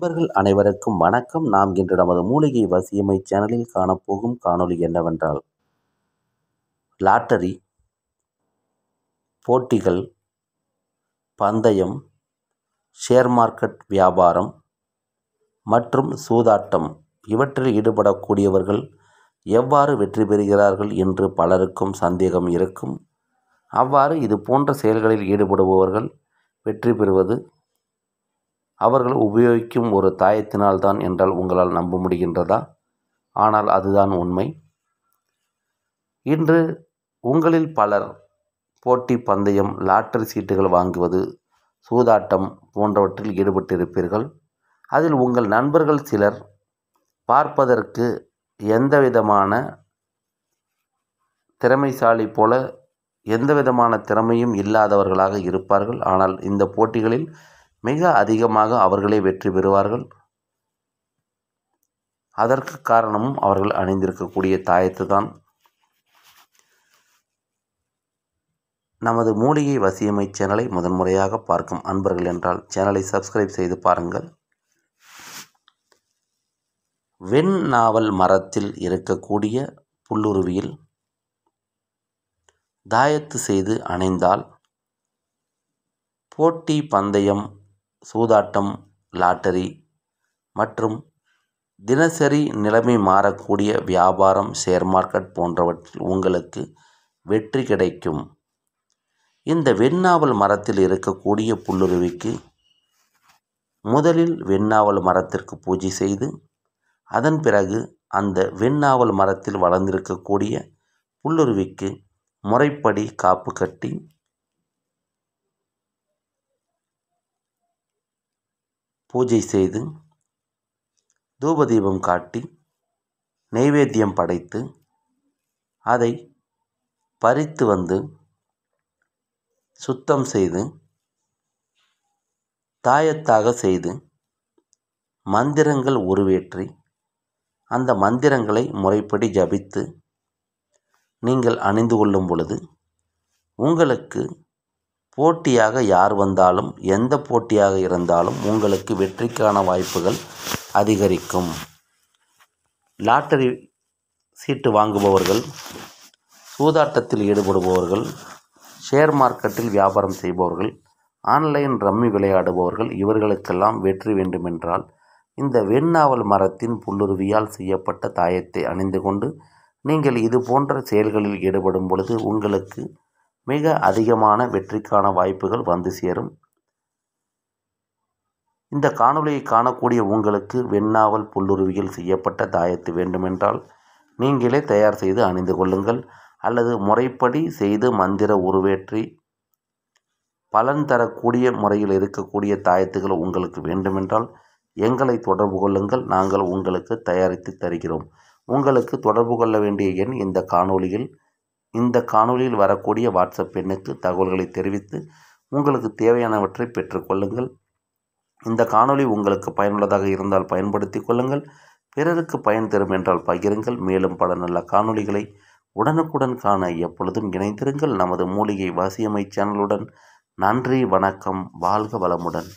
நண்பர்கள் அனைவருக்கும் வணக்கம் நாம் இன்று நமது மூலிகை வசியமை சேனலில் காணப்போகும் காணொலி என்னவென்றால் லாட்டரி போட்டிகள் பந்தயம் ஷேர் மார்க்கெட் வியாபாரம் மற்றும் சூதாட்டம் இவற்றில் ஈடுபடக்கூடியவர்கள் எவ்வாறு வெற்றி பெறுகிறார்கள் என்று பலருக்கும் சந்தேகம் இருக்கும் அவ்வாறு இது போன்ற செயல்களில் ஈடுபடுபவர்கள் வெற்றி பெறுவது அவர்கள் உபயோகிக்கும் ஒரு தாயத்தினால்தான் என்றால் உங்களால் நம்ப முடிகின்றதா ஆனால் அதுதான் உண்மை இன்று உங்களில் பலர் போட்டி பந்தயம் லாட்டரி சீட்டுகள் வாங்குவது சூதாட்டம் போன்றவற்றில் ஈடுபட்டிருப்பீர்கள் அதில் உங்கள் நண்பர்கள் சிலர் பார்ப்பதற்கு எந்த விதமான திறமைசாலி போல எந்த விதமான திறமையும் இல்லாதவர்களாக இருப்பார்கள் ஆனால் இந்த போட்டிகளில் மிக அதிகமாக அவர்களே வெற்றி பெறுவார்கள் அதற்கு காரணமும் அவர்கள் அணிந்திருக்கக்கூடிய தாயத்து தான் நமது மூலிகை வசியமை சேனலை முதன்முறையாக பார்க்கும் அன்பர்கள் என்றால் சேனலை சப்ஸ்கிரைப் செய்து பாருங்கள் வெண் நாவல் மரத்தில் இருக்கக்கூடிய புல்லுருவியில் தாயத்து செய்து அணைந்தால் போட்டி பந்தயம் சூதாட்டம் லாட்டரி மற்றும் தினசரி நிலைமை மாறக்கூடிய வியாபாரம் ஷேர் மார்க்கெட் போன்றவற்றில் உங்களுக்கு வெற்றி கிடைக்கும் இந்த வெண்ணாவல் மரத்தில் இருக்கக்கூடிய புல்லுருவிக்கு முதலில் வெண்ணாவல் மரத்திற்கு பூஜை செய்து அதன் பிறகு அந்த வெண்ணாவல் மரத்தில் வளர்ந்திருக்கக்கூடிய புல்லுருவிக்கு முறைப்படி காப்பு கட்டி பூஜை செய்து தூபதீபம் காட்டி நெய்வேத்தியம் படைத்து அதை பறித்து வந்து சுத்தம் செய்து தாயத்தாக செய்து மந்திரங்கள் உருவேற்றி அந்த மந்திரங்களை முறைப்படி ஜபித்து நீங்கள் அணிந்து கொள்ளும் பொழுது உங்களுக்கு போட்டியாக யார் வந்தாலும் எந்த போட்டியாக இருந்தாலும் உங்களுக்கு வெற்றிக்கான வாய்ப்புகள் அதிகரிக்கும் லாட்டரி சீட்டு வாங்குபவர்கள் சூதாட்டத்தில் ஈடுபடுபவர்கள் ஷேர் மார்க்கெட்டில் வியாபாரம் செய்பவர்கள் ஆன்லைன் ரம்மி விளையாடுபவர்கள் இவர்களுக்கெல்லாம் வெற்றி வேண்டுமென்றால் இந்த வெண்ணாவல் மரத்தின் புல்லுருவியால் செய்யப்பட்ட தாயத்தை அணிந்து கொண்டு நீங்கள் இது போன்ற செயல்களில் ஈடுபடும் பொழுது உங்களுக்கு மிக அதிகமான வெற்றிக்கான வாய்ப்புகள் வந்து சேரும் இந்த காணொலியை காணக்கூடிய உங்களுக்கு வெண்ணாவல் புல்லுருவியில் செய்யப்பட்ட தாயத்து வேண்டுமென்றால் நீங்களே தயார் செய்து அணிந்து கொள்ளுங்கள் அல்லது முறைப்படி செய்து மந்திர உருவேற்றி பலன் தரக்கூடிய முறையில் இருக்கக்கூடிய தாயத்துகள் உங்களுக்கு வேண்டுமென்றால் எங்களை தொடர்பு கொள்ளுங்கள் நாங்கள் உங்களுக்கு தயாரித்து தருகிறோம் உங்களுக்கு தொடர்பு கொள்ள வேண்டிய எண் இந்த காணொலியில் இந்த காணொலியில் வரக்கூடிய வாட்ஸ்அப் எண்ணுக்கு தகவல்களை தெரிவித்து உங்களுக்கு தேவையானவற்றை பெற்றுக்கொள்ளுங்கள் இந்த காணொலி உங்களுக்கு பயனுள்ளதாக இருந்தால் பயன்படுத்தி கொள்ளுங்கள் பிறருக்கு பயன் தரும் என்றால் பகிருங்கள் மேலும் பல நல்ல காணொலிகளை உடனுக்குடன் காண எப்பொழுதும் இணைந்திருங்கள் நமது மூலிகை வாசியமை சேனலுடன் நன்றி வணக்கம் வாழ்க வளமுடன்